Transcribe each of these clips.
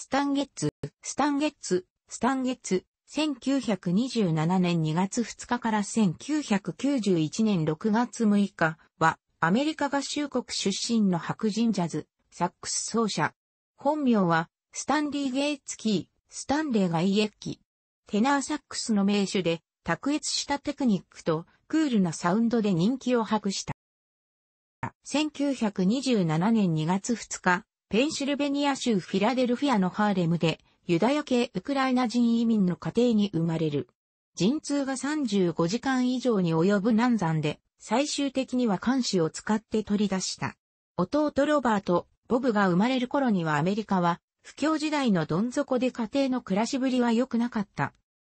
スタンゲッツ、スタンゲッツ、スタンゲッツ、1927年2月2日から1991年6月6日は、アメリカ合衆国出身の白人ジャズ、サックス奏者。本名は、スタンリー・ゲイツキー、スタンレーがイエッキ。テナーサックスの名手で、卓越したテクニックと、クールなサウンドで人気を博した。1927年2月2日、ペンシルベニア州フィラデルフィアのハーレムで、ユダヤ系ウクライナ人移民の家庭に生まれる。陣痛が35時間以上に及ぶ難産で、最終的には監視を使って取り出した。弟ロバート、ボブが生まれる頃にはアメリカは、不況時代のどん底で家庭の暮らしぶりは良くなかった。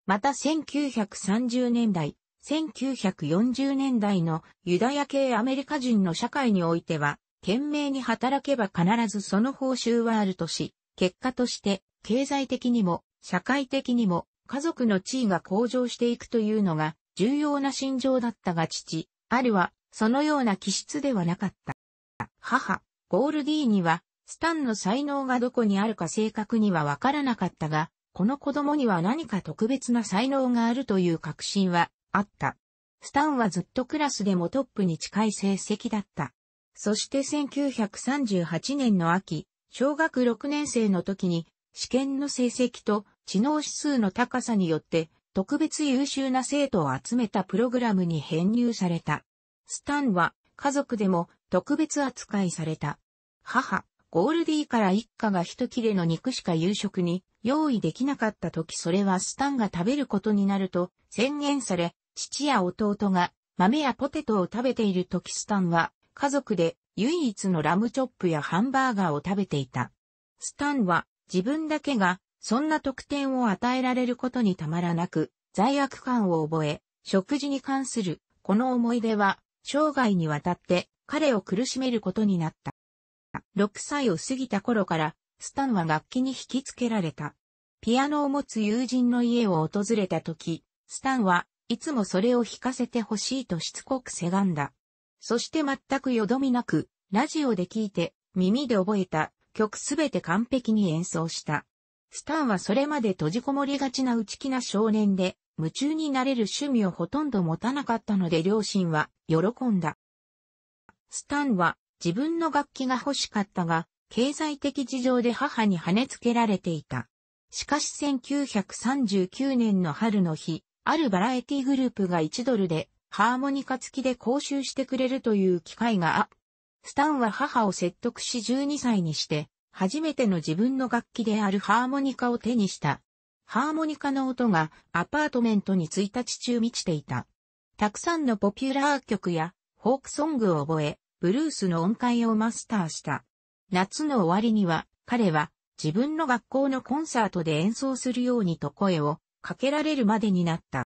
また1930年代、1940年代のユダヤ系アメリカ人の社会においては、懸命に働けば必ずその報酬はあるとし、結果として経済的にも社会的にも家族の地位が向上していくというのが重要な心情だったが父、あるはそのような気質ではなかった。母、ゴールディーにはスタンの才能がどこにあるか正確にはわからなかったが、この子供には何か特別な才能があるという確信はあった。スタンはずっとクラスでもトップに近い成績だった。そして1938年の秋、小学6年生の時に、試験の成績と知能指数の高さによって、特別優秀な生徒を集めたプログラムに編入された。スタンは、家族でも特別扱いされた。母、ゴールディから一家が一切れの肉しか夕食に用意できなかった時それはスタンが食べることになると宣言され、父や弟が豆やポテトを食べている時スタンは家族で唯一のラムチョップやハンバーガーを食べていた。スタンは自分だけがそんな特典を与えられることにたまらなく罪悪感を覚え、食事に関するこの思い出は生涯にわたって彼を苦しめることになった。6歳を過ぎた頃からスタンは楽器に引きつけられた。ピアノを持つ友人の家を訪れた時、スタンはいつもそれを弾かせてほしいとしつこくせがんだ。そして全くよどみなく、ラジオで聞いて、耳で覚えた曲すべて完璧に演奏した。スタンはそれまで閉じこもりがちな内気な少年で、夢中になれる趣味をほとんど持たなかったので両親は喜んだ。スタンは自分の楽器が欲しかったが、経済的事情で母に跳ねつけられていた。しかし1939年の春の日、あるバラエティグループが1ドルでハーモニカ付きで講習してくれるという機会があ。スタンは母を説得し12歳にして、初めての自分の楽器であるハーモニカを手にした。ハーモニカの音がアパートメントに1日中満ちていた。たくさんのポピュラー曲やフォークソングを覚え、ブルースの音階をマスターした。夏の終わりには、彼は自分の学校のコンサートで演奏するようにと声をかけられるまでになった。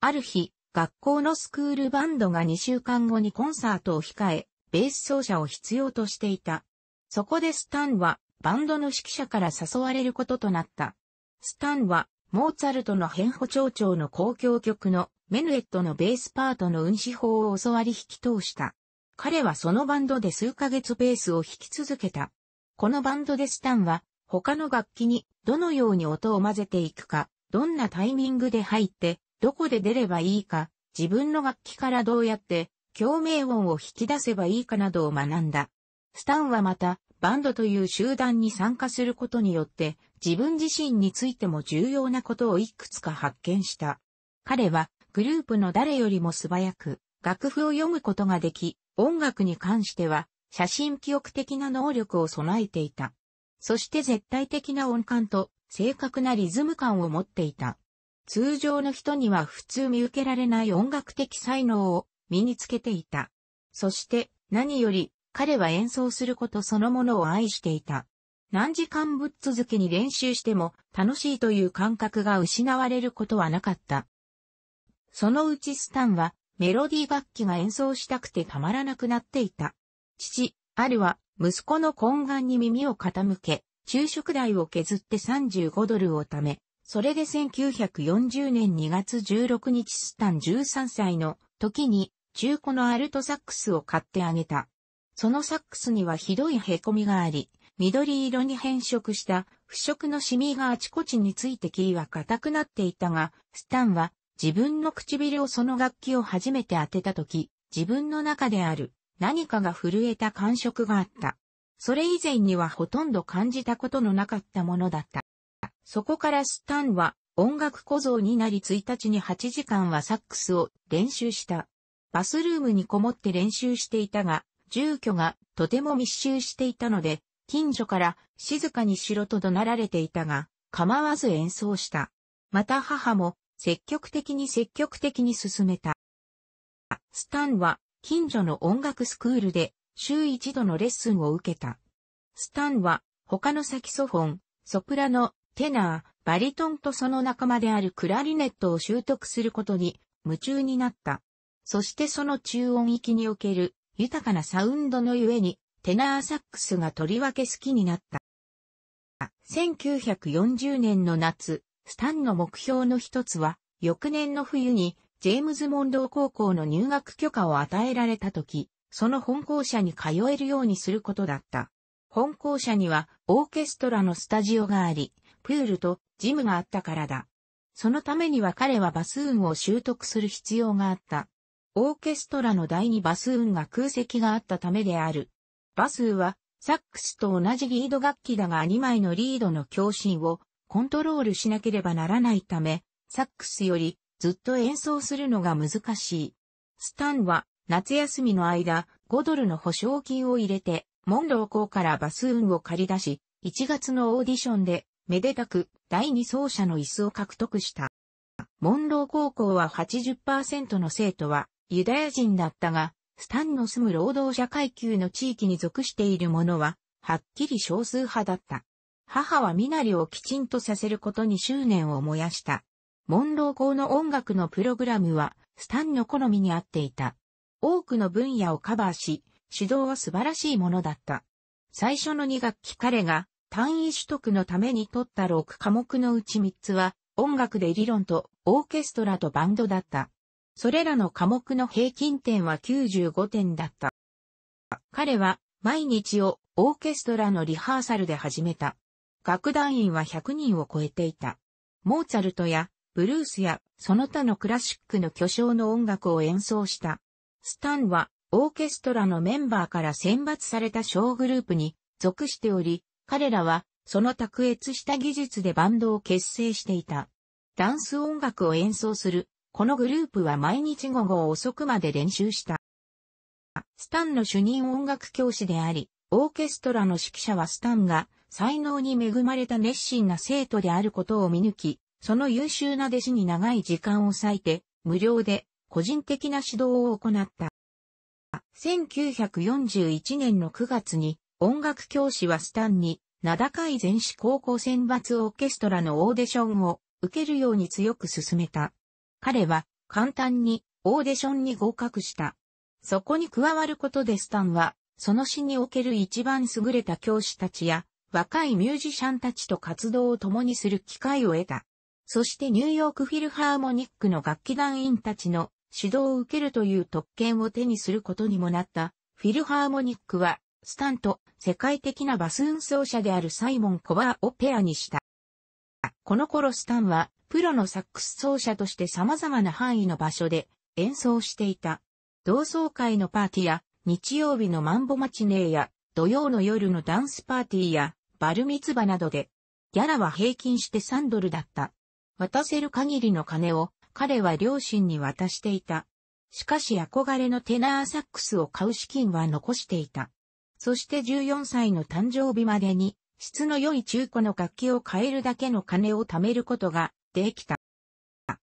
ある日、学校のスクールバンドが2週間後にコンサートを控え、ベース奏者を必要としていた。そこでスタンは、バンドの指揮者から誘われることとなった。スタンは、モーツァルトの変歩長調の交響曲のメヌエットのベースパートの運指法を教わり引き通した。彼はそのバンドで数ヶ月ベースを弾き続けた。このバンドでスタンは、他の楽器にどのように音を混ぜていくか、どんなタイミングで入って、どこで出ればいいか、自分の楽器からどうやって、共鳴音を引き出せばいいかなどを学んだ。スタンはまた、バンドという集団に参加することによって、自分自身についても重要なことをいくつか発見した。彼は、グループの誰よりも素早く、楽譜を読むことができ、音楽に関しては、写真記憶的な能力を備えていた。そして絶対的な音感と、正確なリズム感を持っていた。通常の人には普通見受けられない音楽的才能を身につけていた。そして何より彼は演奏することそのものを愛していた。何時間ぶっ続けに練習しても楽しいという感覚が失われることはなかった。そのうちスタンはメロディー楽器が演奏したくてたまらなくなっていた。父、アルは息子の懇願に耳を傾け、昼食代を削って35ドルを貯め、それで1940年2月16日スタン13歳の時に中古のアルトサックスを買ってあげた。そのサックスにはひどい凹みがあり、緑色に変色した腐食のシミがあちこちについてキーは硬くなっていたが、スタンは自分の唇をその楽器を初めて当てた時、自分の中である何かが震えた感触があった。それ以前にはほとんど感じたことのなかったものだった。そこからスタンは音楽小僧になり1日に8時間はサックスを練習した。バスルームにこもって練習していたが、住居がとても密集していたので、近所から静かにしろと怒鳴られていたが、構わず演奏した。また母も積極的に積極的に進めた。スタンは近所の音楽スクールで週一度のレッスンを受けた。スタンは他のサキソフォン、ソプラノ、テナー、バリトンとその仲間であるクラリネットを習得することに夢中になった。そしてその中音域における豊かなサウンドのゆえにテナーサックスがとりわけ好きになった。1940年の夏、スタンの目標の一つは、翌年の冬にジェームズ・モンドー高校の入学許可を与えられた時、その本校舎に通えるようにすることだった。本校舎にはオーケストラのスタジオがあり、プールとジムがあったからだ。そのためには彼はバスーンを習得する必要があった。オーケストラの第2バスーンが空席があったためである。バスーは、サックスと同じリード楽器だが2枚のリードの共振をコントロールしなければならないため、サックスよりずっと演奏するのが難しい。スタンは夏休みの間5ドルの保証金を入れてモンロー校からバスーンを借り出し、1月のオーディションでめでたく、第二走者の椅子を獲得した。モンロー高校は80%の生徒はユダヤ人だったが、スタンの住む労働者階級の地域に属している者は、はっきり少数派だった。母は身なりをきちんとさせることに執念を燃やした。モンロー校の音楽のプログラムは、スタンの好みに合っていた。多くの分野をカバーし、指導は素晴らしいものだった。最初の2学期彼が単位取得のために取った6科目のうち3つは、音楽で理論とオーケストラとバンドだった。それらの科目の平均点は95点だった。彼は毎日をオーケストラのリハーサルで始めた。楽団員は100人を超えていた。モーツァルトやブルースやその他のクラシックの巨匠の音楽を演奏した。スタンはオーケストラのメンバーから選抜された小グループに属しており、彼らは、その卓越した技術でバンドを結成していた。ダンス音楽を演奏する、このグループは毎日午後遅くまで練習した。スタンの主任音楽教師であり、オーケストラの指揮者はスタンが才能に恵まれた熱心な生徒であることを見抜き、その優秀な弟子に長い時間を割いて、無料で個人的な指導を行った。1941年の9月に音楽教師はスタンに、名高い全市高校選抜オーケストラのオーディションを受けるように強く勧めた。彼は簡単にオーディションに合格した。そこに加わることでスタンは、その詩における一番優れた教師たちや、若いミュージシャンたちと活動を共にする機会を得た。そしてニューヨークフィルハーモニックの楽器団員たちの指導を受けるという特権を手にすることにもなった。フィルハーモニックは、スタンと世界的なバス運送奏者であるサイモン・コバーをペアにした。この頃スタンは、プロのサックス奏者として様々な範囲の場所で演奏していた。同窓会のパーティーや、日曜日のマンボマチネーや、土曜の夜のダンスパーティーや、バルミツバなどで、ギャラは平均して3ドルだった。渡せる限りの金を彼は両親に渡していた。しかし憧れのテナーサックスを買う資金は残していた。そして14歳の誕生日までに、質の良い中古の楽器を買えるだけの金を貯めることができた。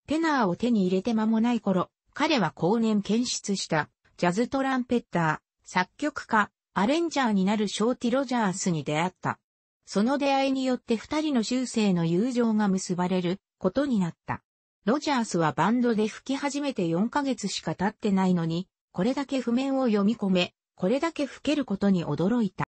テナーを手に入れて間もない頃、彼は後年検出した、ジャズトランペッター、作曲家、アレンジャーになるショーティ・ロジャースに出会った。その出会いによって二人の修正の友情が結ばれることになった。ロジャースはバンドで吹き始めて4ヶ月しか経ってないのに、これだけ譜面を読み込め、これだけ老けることに驚いた。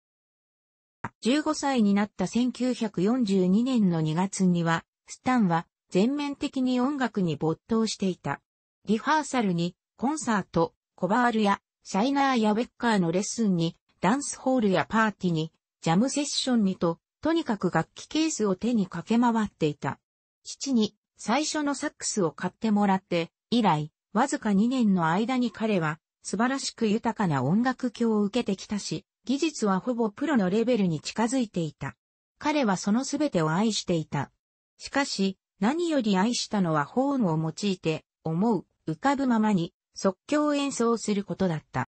15歳になった1942年の2月には、スタンは全面的に音楽に没頭していた。リハーサルに、コンサート、コバールや、シャイナーやウェッカーのレッスンに、ダンスホールやパーティーに、ジャムセッションにと、とにかく楽器ケースを手に駆け回っていた。父に最初のサックスを買ってもらって、以来、わずか2年の間に彼は素晴らしく豊かな音楽教を受けてきたし、技術はほぼプロのレベルに近づいていた。彼はそのすべてを愛していた。しかし、何より愛したのはホーンを用いて、思う、浮かぶままに、即興演奏することだった。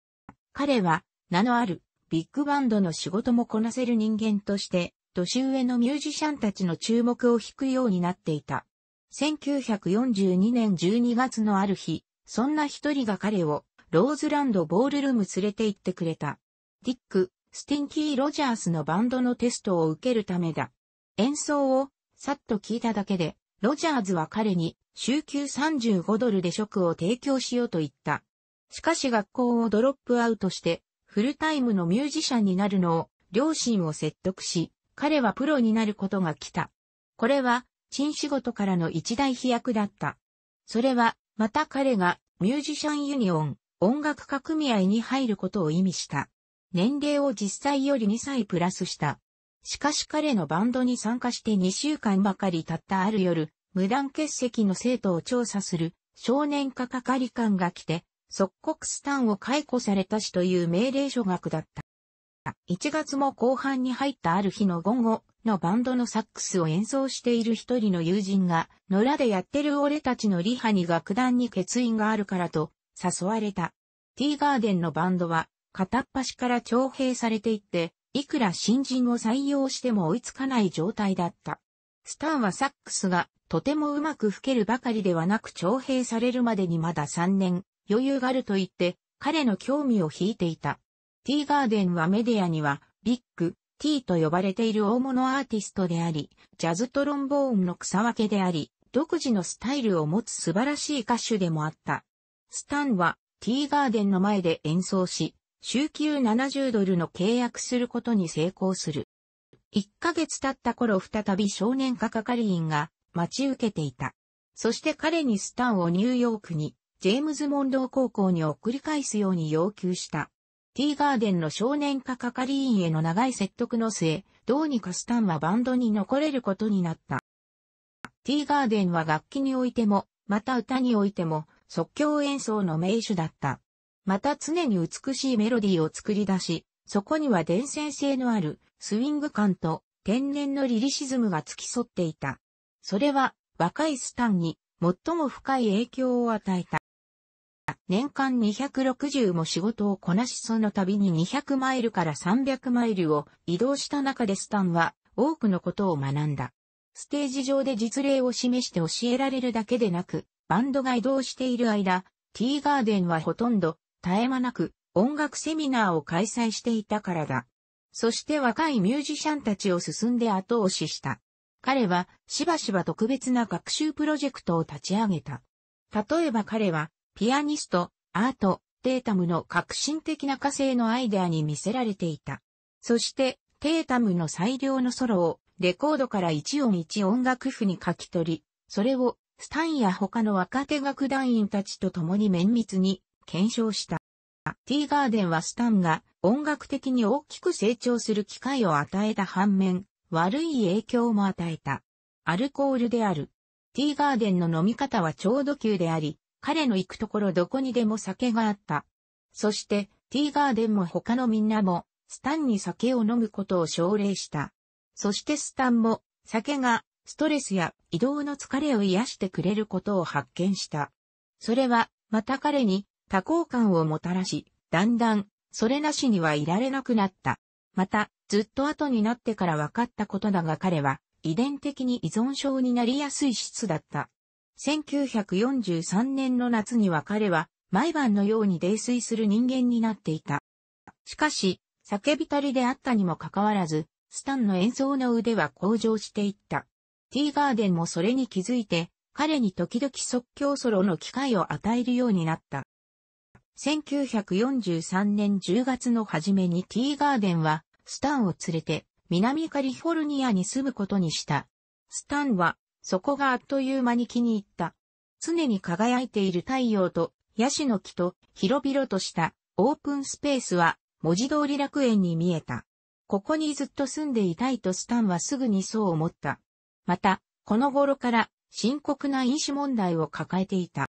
彼は、名のある、ビッグバンドの仕事もこなせる人間として、年上のミュージシャンたちの注目を引くようになっていた。1942年12月のある日、そんな一人が彼をローズランドボールルーム連れて行ってくれた。ディック、スティンキー・ロジャースのバンドのテストを受けるためだ。演奏を、さっと聞いただけで、ロジャーズは彼に、週休35ドルで職を提供しようと言った。しかし学校をドロップアウトして、フルタイムのミュージシャンになるのを、両親を説得し、彼はプロになることが来た。これは、陳仕事からの一大飛躍だった。それは、また彼が、ミュージシャンユニオン、音楽家組合に入ることを意味した。年齢を実際より2歳プラスした。しかし彼のバンドに参加して2週間ばかり経ったある夜、無断欠席の生徒を調査する少年科係官が来て、即刻スタンを解雇されたしという命令書が下った。1月も後半に入ったある日の午後のバンドのサックスを演奏している一人の友人が、野良でやってる俺たちのリハに楽団に欠員があるからと、誘われた。ティーガーデンのバンドは片っ端から徴兵されていって、いくら新人を採用しても追いつかない状態だった。スタンはサックスがとてもうまく吹けるばかりではなく徴兵されるまでにまだ3年余裕があると言って彼の興味を引いていた。ティーガーデンはメディアにはビッグ、ティーと呼ばれている大物アーティストであり、ジャズトロンボーンの草分けであり、独自のスタイルを持つ素晴らしい歌手でもあった。スタンはティーガーデンの前で演奏し、週休70ドルの契約することに成功する。1ヶ月経った頃再び少年科係員が待ち受けていた。そして彼にスタンをニューヨークに、ジェームズ・モンドー高校に送り返すように要求した。ティーガーデンの少年科係員への長い説得の末、どうにかスタンはバンドに残れることになった。ティーガーデンは楽器においても、また歌においても、即興演奏の名手だった。また常に美しいメロディーを作り出し、そこには伝染性のあるスウィング感と天然のリリシズムが付き添っていた。それは若いスタンに最も深い影響を与えた。年間260も仕事をこなしその度に200マイルから300マイルを移動した中でスタンは多くのことを学んだ。ステージ上で実例を示して教えられるだけでなく、バンドが移動している間、ティーガーデンはほとんど絶え間なく音楽セミナーを開催していたからだ。そして若いミュージシャンたちを進んで後押しした。彼はしばしば特別な学習プロジェクトを立ち上げた。例えば彼はピアニスト、アート、テータムの革新的な火星のアイデアに魅せられていた。そしてテータムの最良のソロをレコードから一音一音楽譜に書き取り、それをスタンや他の若手楽団員たちと共に綿密に検証した。ティーガーデンはスタンが音楽的に大きく成長する機会を与えた反面、悪い影響も与えた。アルコールである。ティーガーデンの飲み方は超ど級であり、彼の行くところどこにでも酒があった。そして、ティーガーデンも他のみんなも、スタンに酒を飲むことを奨励した。そしてスタンも、酒がストレスや移動の疲れを癒してくれることを発見した。それは、また彼に多幸感をもたらし、だんだん、それなしにはいられなくなった。また、ずっと後になってから分かったことだが彼は、遺伝的に依存症になりやすい質だった。1943年の夏には彼は、毎晩のように泥酔する人間になっていた。しかし、叫びたりであったにもかかわらず、スタンの演奏の腕は向上していった。ティーガーデンもそれに気づいて、彼に時々即興ソロの機会を与えるようになった。1943年10月の初めにティーガーデンは、スタンを連れて、南カリフォルニアに住むことにした。スタンは、そこがあっという間に気に入った。常に輝いている太陽と、ヤシの木と、広々とした、オープンスペースは、文字通り楽園に見えた。ここにずっと住んでいたいとスタンはすぐにそう思った。また、この頃から深刻な飲酒問題を抱えていた。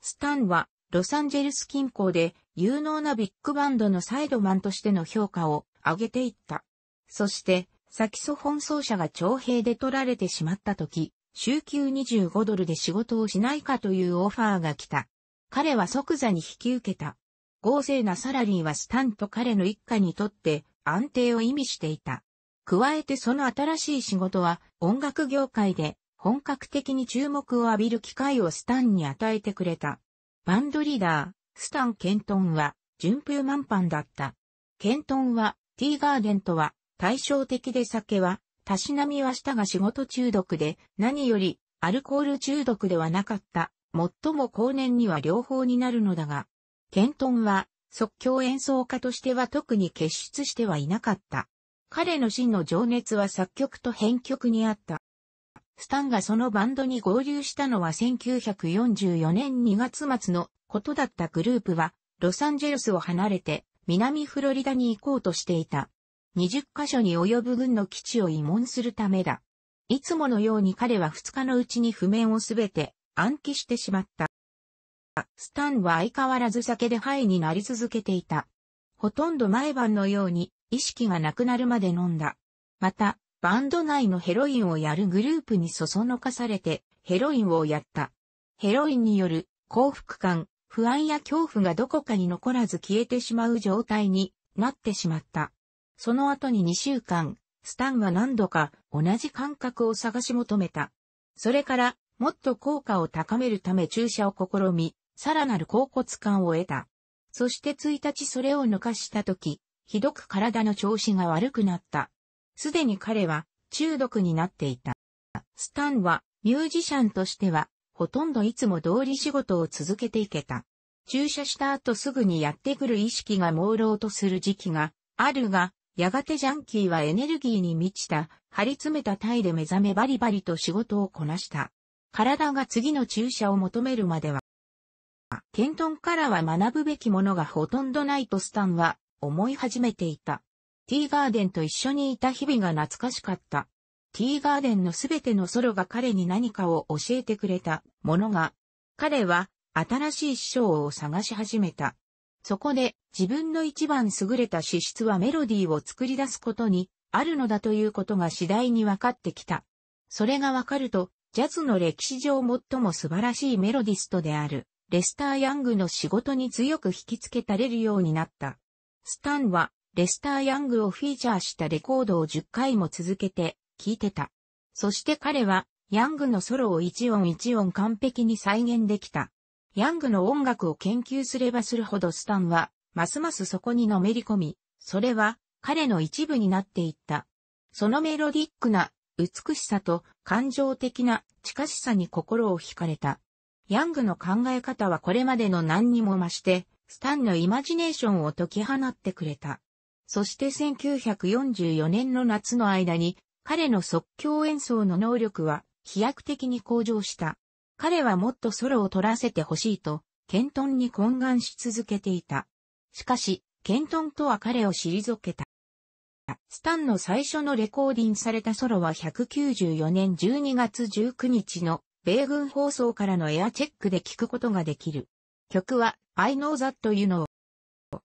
スタンはロサンゼルス近郊で有能なビッグバンドのサイドマンとしての評価を上げていった。そして、サキソフォン奏者が徴兵で取られてしまった時、週休25ドルで仕事をしないかというオファーが来た。彼は即座に引き受けた。豪勢なサラリーはスタンと彼の一家にとって安定を意味していた。加えてその新しい仕事は音楽業界で本格的に注目を浴びる機会をスタンに与えてくれた。バンドリーダー、スタン・ケントンは順風満帆だった。ケントンはティーガーデンとは対照的で酒は、たしなみはしたが仕事中毒で何よりアルコール中毒ではなかった。最も後年には両方になるのだが、ケントンは即興演奏家としては特に結出してはいなかった。彼の真の情熱は作曲と編曲にあった。スタンがそのバンドに合流したのは1944年2月末のことだったグループは、ロサンゼルスを離れて南フロリダに行こうとしていた。20カ所に及ぶ軍の基地を慰問するためだ。いつものように彼は2日のうちに譜面をすべて暗記してしまった。スタンは相変わらず酒でハイになり続けていた。ほとんど毎晩のように意識がなくなるまで飲んだ。また、バンド内のヘロインをやるグループにそそのかされて、ヘロインをやった。ヘロインによる幸福感、不安や恐怖がどこかに残らず消えてしまう状態になってしまった。その後に2週間、スタンは何度か同じ感覚を探し求めた。それから、もっと効果を高めるため注射を試み、さらなる甲骨感を得た。そして1日それを抜かした時、ひどく体の調子が悪くなった。すでに彼は中毒になっていた。スタンはミュージシャンとしてはほとんどいつも通り仕事を続けていけた。注射した後すぐにやってくる意識が朦朧とする時期があるが、やがてジャンキーはエネルギーに満ちた、張り詰めた体で目覚めバリバリと仕事をこなした。体が次の注射を求めるまでは、ケントンからは学ぶべきものがほとんどないとスタンは思い始めていた。ティーガーデンと一緒にいた日々が懐かしかった。ティーガーデンのすべてのソロが彼に何かを教えてくれたものが、彼は新しい師匠を探し始めた。そこで自分の一番優れた資質はメロディーを作り出すことにあるのだということが次第に分かってきた。それが分かると、ジャズの歴史上最も素晴らしいメロディストである、レスター・ヤングの仕事に強く引きつけられるようになった。スタンは、レスター・ヤングをフィーチャーしたレコードを10回も続けて、聴いてた。そして彼は、ヤングのソロを一音一音完璧に再現できた。ヤングの音楽を研究すればするほどスタンは、ますますそこにのめり込み、それは彼の一部になっていった。そのメロディックな美しさと感情的な近しさに心を惹かれた。ヤングの考え方はこれまでの何にも増してスタンのイマジネーションを解き放ってくれた。そして1944年の夏の間に、彼の即興演奏の能力は飛躍的に向上した。彼はもっとソロを取らせてほしいと、ケントンに懇願し続けていた。しかし、ケントンとは彼を退けた。スタンの最初のレコーディングされたソロは194年12月19日の米軍放送からのエアチェックで聞くことができる。曲は I know that you know。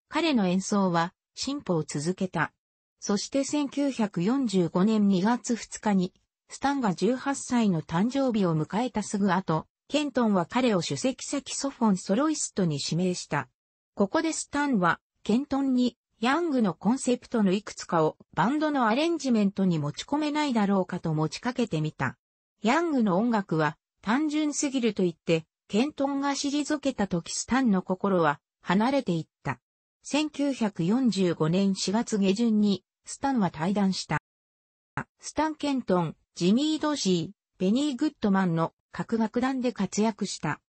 彼の演奏は進歩を続けた。そして1945年2月2日に、スタンが18歳の誕生日を迎えたすぐ後、ケントンは彼を首席サキソフォンソロイストに指名した。ここでスタンは、ケントンに、ヤングのコンセプトのいくつかをバンドのアレンジメントに持ち込めないだろうかと持ちかけてみた。ヤングの音楽は単純すぎると言ってケントンが退けた時スタンの心は離れていった。1945年4月下旬にスタンは退団した。スタン・ケントン、ジミー・ドシー、ベニー・グッドマンの各楽団で活躍した。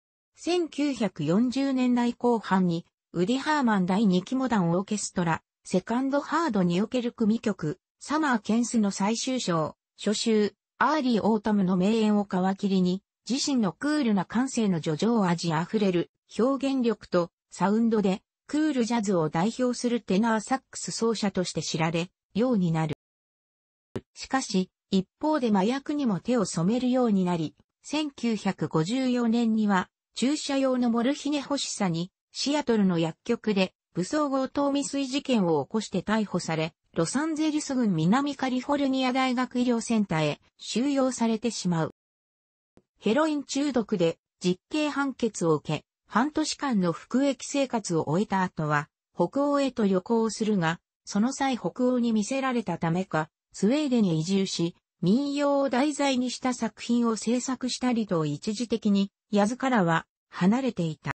1940年代後半にウディ・ハーマン第2期モダンオーケストラ、セカンドハードにおける組曲、サマー・ケンスの最終章、初週、アーリー・オータムの名演を皮切りに、自身のクールな感性の叙情味あふれる表現力とサウンドでクールジャズを代表するテナーサックス奏者として知られ、ようになる。しかし、一方で麻薬にも手を染めるようになり、1954年には注射用のモルヒネ欲しさにシアトルの薬局で武装強盗未遂事件を起こして逮捕され、ロサンゼルス郡南カリフォルニア大学医療センターへ収容されてしまう。ヘロイン中毒で実刑判決を受け、半年間の服役生活を終えた後は、北欧へと旅行するが、その際北欧に見せられたためか、スウェーデンに移住し、民謡を題材にした作品を制作したりと一時的に、ヤズからは離れていた。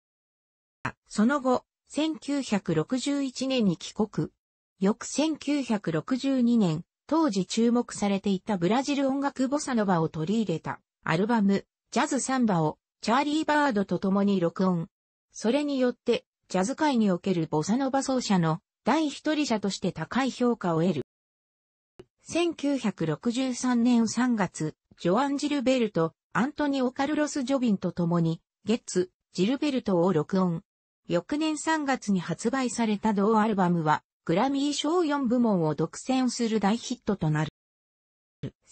その後、1961年に帰国。翌1962年、当時注目されていたブラジル音楽ボサノバを取り入れたアルバムジャズサンバをチャーリー・バードと共に録音。それによって、ジャズ界におけるボサノバ奏者の第一人者として高い評価を得る。1963年3月、ジョアン・ジルベルト、アントニオ・カルロス・ジョビンと共に、ゲッツ、ジルベルトを録音。翌年3月に発売された同アルバムは、グラミー賞4部門を独占する大ヒットとなる。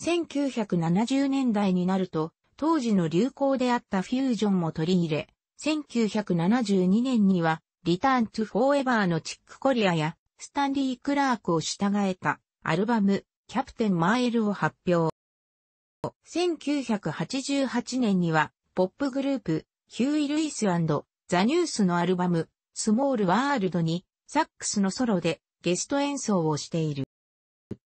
1970年代になると、当時の流行であったフュージョンも取り入れ、1972年には、リターントゥフォーエバーのチックコリアや、スタンリー・クラークを従えた、アルバム、キャプテン・マイルを発表。1988年には、ポップグループ、ヒューイ・ルイスザ・ニュースのアルバム、スモール・ワールドに、サックスのソロでゲスト演奏をしている。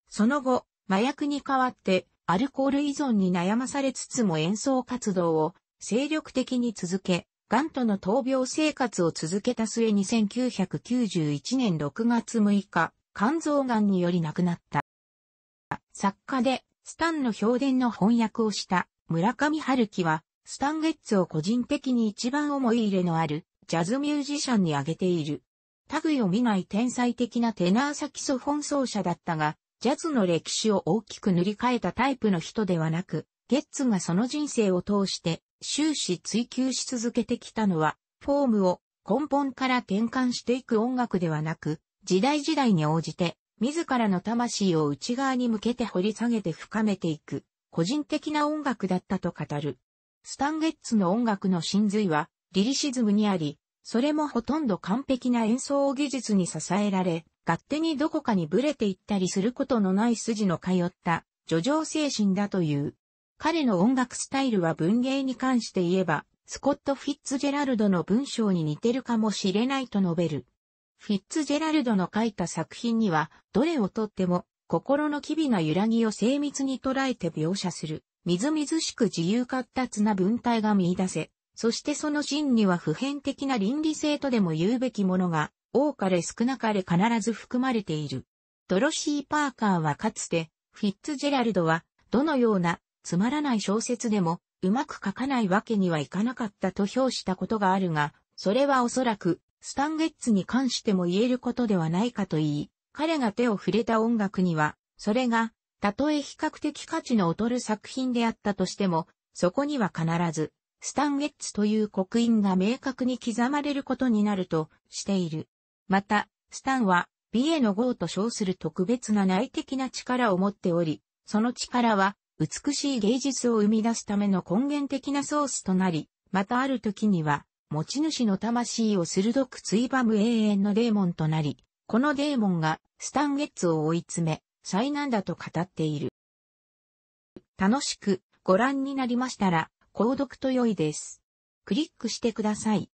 その後、麻薬に代わって、アルコール依存に悩まされつつも演奏活動を精力的に続け、ガンとの闘病生活を続けた末に1991年6月6日、肝臓ンにより亡くなった。作家で、スタンの評伝の翻訳をした村上春樹は、スタンゲッツを個人的に一番思い入れのあるジャズミュージシャンに挙げている。タグを見ない天才的なテナーサキソフォン奏者だったが、ジャズの歴史を大きく塗り替えたタイプの人ではなく、ゲッツがその人生を通して終始追求し続けてきたのは、フォームを根本から転換していく音楽ではなく、時代時代に応じて、自らの魂を内側に向けて掘り下げて深めていく、個人的な音楽だったと語る。スタンゲッツの音楽の真髄は、リリシズムにあり、それもほとんど完璧な演奏技術に支えられ、勝手にどこかにブレていったりすることのない筋の通った叙情精神だという。彼の音楽スタイルは文芸に関して言えば、スコット・フィッツジェラルドの文章に似てるかもしれないと述べる。フィッツジェラルドの書いた作品には、どれをとっても、心の機微な揺らぎを精密に捉えて描写する、みずみずしく自由活達な文体が見出せ、そしてその真には普遍的な倫理性とでも言うべきものが多かれ少なかれ必ず含まれている。ドロシー・パーカーはかつて、フィッツジェラルドは、どのような、つまらない小説でも、うまく書かないわけにはいかなかったと評したことがあるが、それはおそらく、スタンゲッツに関しても言えることではないかと言い、彼が手を触れた音楽には、それが、たとえ比較的価値の劣る作品であったとしても、そこには必ず、スタンゲッツという刻印が明確に刻まれることになるとしている。また、スタンは、美への号と称する特別な内的な力を持っており、その力は、美しい芸術を生み出すための根源的なソースとなり、またある時には、持ち主の魂を鋭くついばむ永遠のデーモンとなり、このデーモンがスタンゲッツを追い詰め、災難だと語っている。楽しくご覧になりましたら、購読と良いです。クリックしてください。